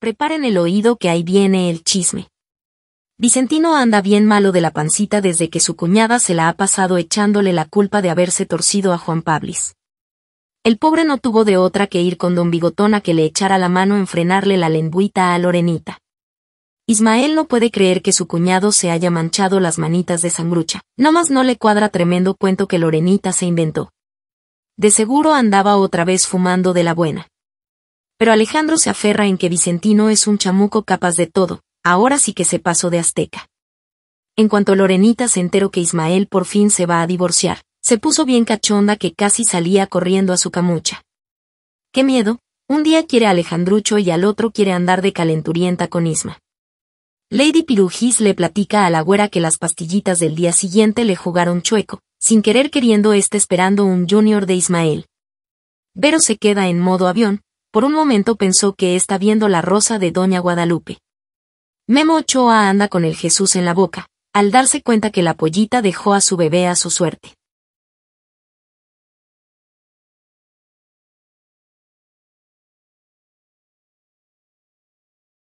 Preparen el oído que ahí viene el chisme. Vicentino anda bien malo de la pancita desde que su cuñada se la ha pasado echándole la culpa de haberse torcido a Juan Pablis. El pobre no tuvo de otra que ir con don Bigotón a que le echara la mano en frenarle la lengüita a Lorenita. Ismael no puede creer que su cuñado se haya manchado las manitas de sangrucha, nomás no le cuadra tremendo cuento que Lorenita se inventó. De seguro andaba otra vez fumando de la buena. Pero Alejandro se aferra en que Vicentino es un chamuco capaz de todo, ahora sí que se pasó de azteca. En cuanto Lorenita se enteró que Ismael por fin se va a divorciar, se puso bien cachonda que casi salía corriendo a su camucha. ¡Qué miedo! Un día quiere a Alejandrucho y al otro quiere andar de calenturienta con Isma. Lady Pirujis le platica a la güera que las pastillitas del día siguiente le jugaron chueco, sin querer queriendo este esperando un junior de Ismael. Vero se queda en modo avión, por un momento pensó que está viendo la rosa de Doña Guadalupe. Memo Ochoa anda con el Jesús en la boca, al darse cuenta que la pollita dejó a su bebé a su suerte.